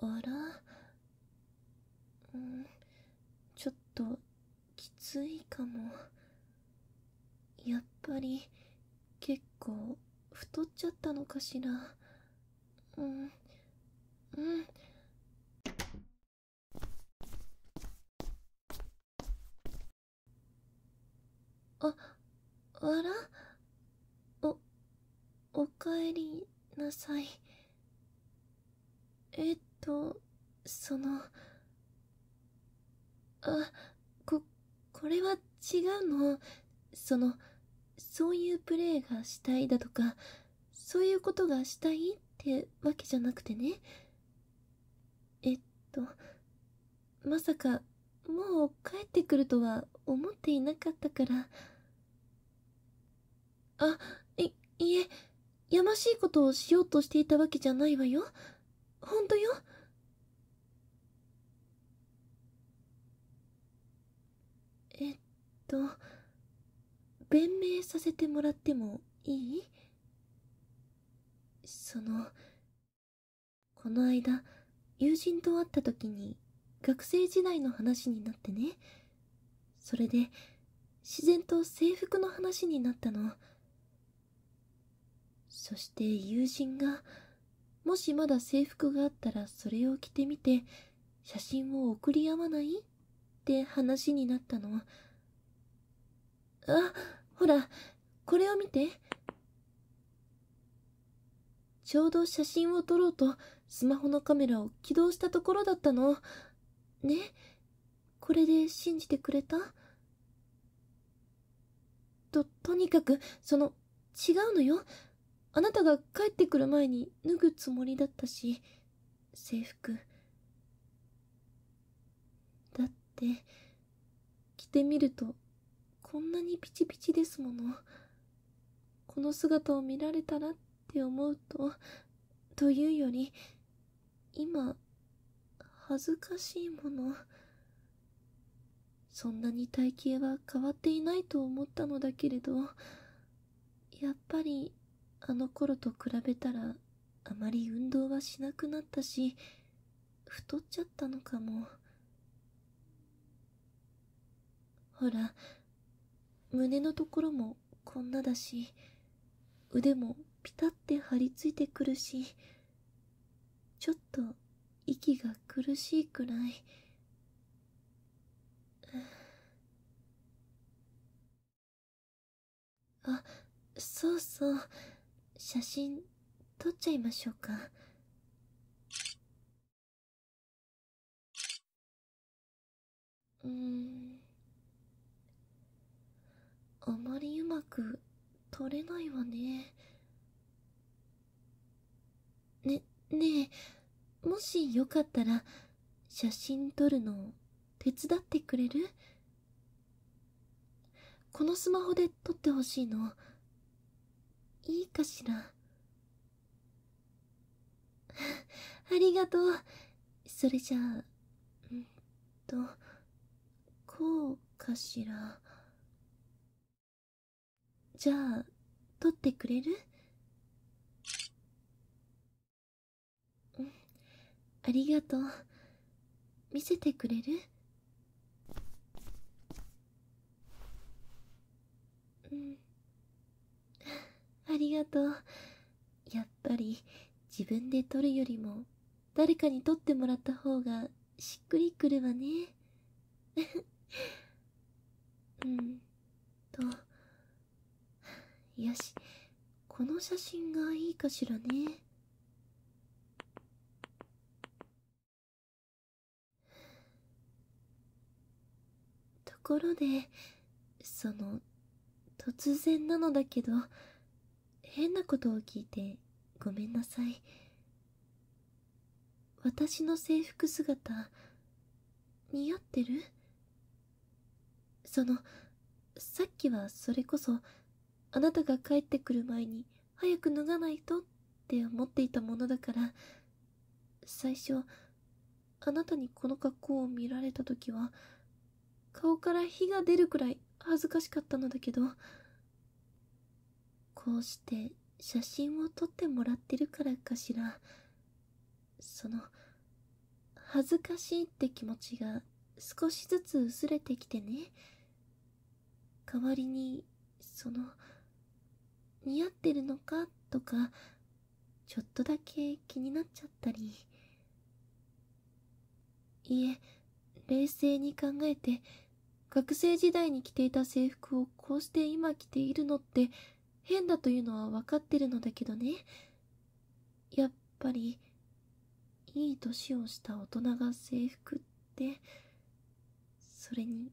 あらうんちょっときついかもやっぱり結構太っちゃったのかしらうんうんああらおおかえりなさいえっととそのあここれは違うのそのそういうプレーがしたいだとかそういうことがしたいってわけじゃなくてねえっとまさかもう帰ってくるとは思っていなかったからあいいえやましいことをしようとしていたわけじゃないわよほんとよと弁明させてもらってもいいそのこの間友人と会った時に学生時代の話になってねそれで自然と制服の話になったのそして友人がもしまだ制服があったらそれを着てみて写真を送り合わないって話になったのあほらこれを見てちょうど写真を撮ろうとスマホのカメラを起動したところだったのねこれで信じてくれたととにかくその違うのよあなたが帰ってくる前に脱ぐつもりだったし制服だって着てみるとこんなにピチピチですものこの姿を見られたらって思うとというより今恥ずかしいものそんなに体型は変わっていないと思ったのだけれどやっぱりあの頃と比べたらあまり運動はしなくなったし太っちゃったのかもほら胸のところもこんなだし腕もピタって張り付いてくるしちょっと息が苦しいくらい。あそうそう写真撮っちゃいましょうかうんあまりうまく取れないわね。ね、ねえ、もしよかったら、写真撮るの手伝ってくれるこのスマホで撮ってほしいの。いいかしら。ありがとう。それじゃあ、んと、こうかしら。じゃあ取ってくれるうんありがとう見せてくれるうんありがとうやっぱり自分で撮るよりも誰かに撮ってもらった方がしっくりくるわね うんとよしこの写真がいいかしらねところでその突然なのだけど変なことを聞いてごめんなさい私の制服姿似合ってるそのさっきはそれこそあなたが帰ってくる前に早く脱がないとって思っていたものだから最初あなたにこの格好を見られた時は顔から火が出るくらい恥ずかしかったのだけどこうして写真を撮ってもらってるからかしらその恥ずかしいって気持ちが少しずつ薄れてきてね代わりにその似合ってるのかとかちょっとだけ気になっちゃったりいえ冷静に考えて学生時代に着ていた制服をこうして今着ているのって変だというのは分かってるのだけどねやっぱりいい年をした大人が制服ってそれに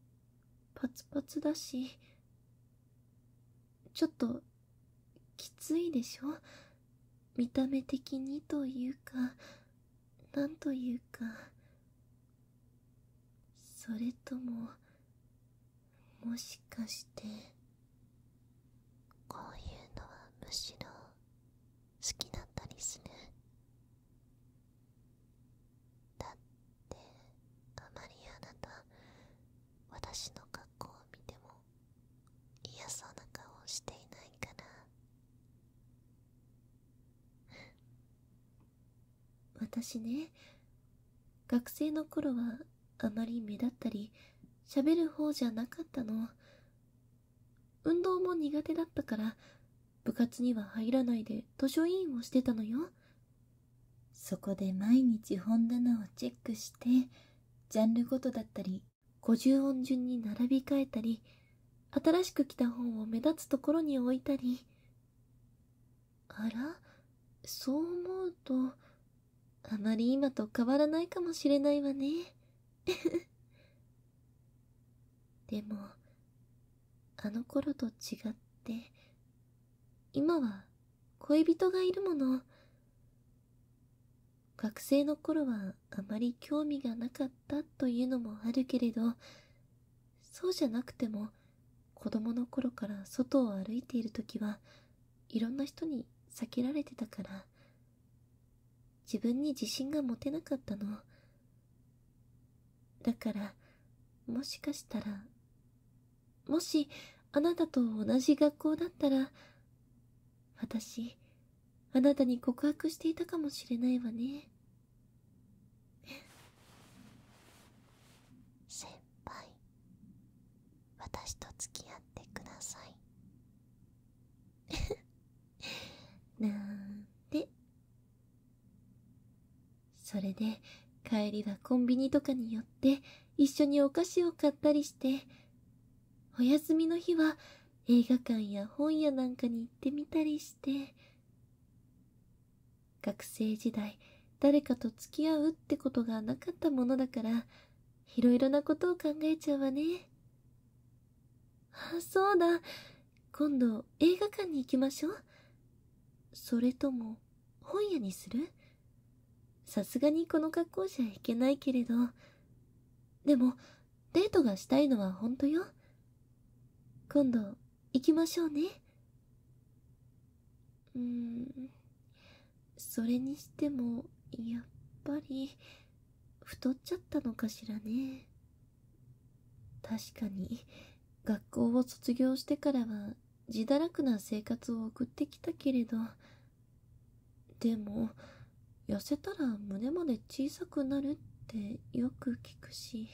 パツパツだしちょっときついでしょ見た目的にというかなんというかそれとももしかしてこういうのはむしろ私ね学生の頃はあまり目立ったりしゃべる方じゃなかったの運動も苦手だったから部活には入らないで図書委員をしてたのよそこで毎日本棚をチェックしてジャンルごとだったり五十音順に並び替えたり新しく来た本を目立つところに置いたりあらそう思うとまり今と変わらないかもしれないわね でもあの頃と違って今は恋人がいるもの学生の頃はあまり興味がなかったというのもあるけれどそうじゃなくても子供の頃から外を歩いている時はいろんな人に避けられてたから自分に自信が持てなかったの。だから、もしかしたら、もしあなたと同じ学校だったら、私、あなたに告白していたかもしれないわね。で帰りはコンビニとかに寄って一緒にお菓子を買ったりしてお休みの日は映画館や本屋なんかに行ってみたりして学生時代誰かと付き合うってことがなかったものだからいろいろなことを考えちゃうわねあそうだ今度映画館に行きましょうそれとも本屋にするさすがにこの格好じゃいけないけれど。でも、デートがしたいのは本当よ。今度、行きましょうね。うーん、それにしても、やっぱり、太っちゃったのかしらね。確かに、学校を卒業してからは、自堕落な生活を送ってきたけれど、でも、痩せたら胸まで小さくなるってよく聞くし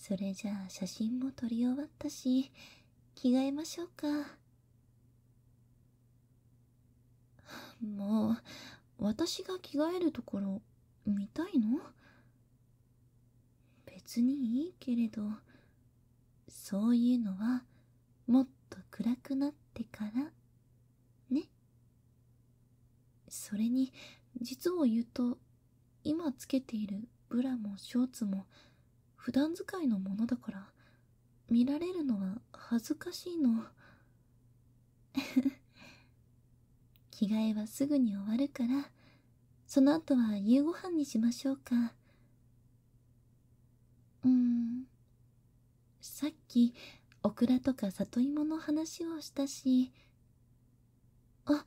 それじゃあ写真も撮り終わったし着替えましょうかもう私が着替えるところ見たいの別にいいけれどそういうのはもっと暗くなってからねそれに実を言うと今つけているブラもショーツも普段使いのものだから見られるのは恥ずかしいの 着替えはすぐに終わるからその後は夕ご飯にしましょうかうーんさっきオクラとか里芋の話をしたしあ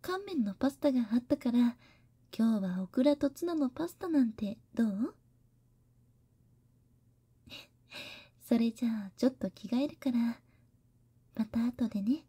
乾麺のパスタがあったから今日はオクラとツナのパスタなんてどうそれじゃあちょっと着替えるからまた後でね